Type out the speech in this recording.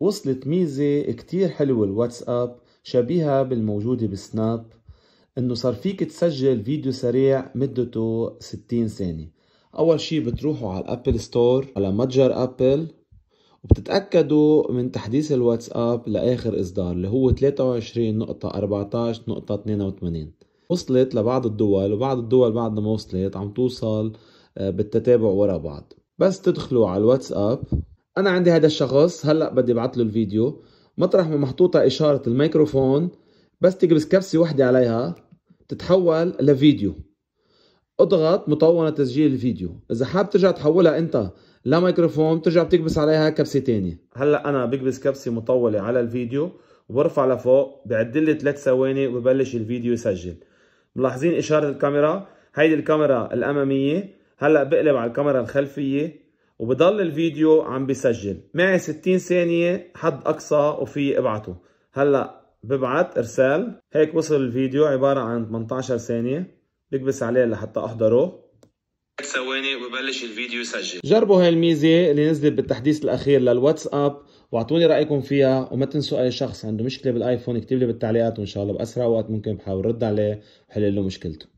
وصلت ميزة كتير حلوة الواتساب شبيهة بالموجودة بالسناب انه صار فيك تسجل فيديو سريع مدته 60 ثانية اول شي بتروحوا على الابل ستور على متجر ابل وبتتأكدوا من تحديث الواتساب لاخر اصدار اللي هو 23.14.82 وصلت لبعض الدول وبعض الدول بعد ما وصلت عم توصل آه، بالتتابع ورا بعض بس تدخلوا على الواتساب انا عندي هذا الشخص هلا بدي ابعث له الفيديو مطرح ما محطوطه اشاره الميكروفون بس تكبس كبسه وحده عليها تتحول لفيديو اضغط مطونه تسجيل الفيديو اذا حاب ترجع تحولها انت لميكروفون بترجع بتكبس عليها كبسه تانية هلا انا بكبس كبسه مطوله على الفيديو وبرفع لفوق بعد لي 3 ثواني وببلش الفيديو يسجل ملاحظين اشاره الكاميرا هيدي الكاميرا الاماميه هلا بقلب على الكاميرا الخلفيه وبضل الفيديو عم بيسجل معي 60 ثانية حد أقصى وفي ابعته هلا ببعت إرسال هيك وصل الفيديو عبارة عن 18 ثانية بكبس عليه لحتى أحضره ثواني وببلش الفيديو يسجل جربوا هاي الميزة اللي نزلت بالتحديث الأخير للواتساب واعطوني رأيكم فيها وما تنسوا أي شخص عنده مشكلة بالآيفون اكتب لي بالتعليقات وإن شاء الله بأسرع وقت ممكن بحاول رد عليه وحل له مشكلته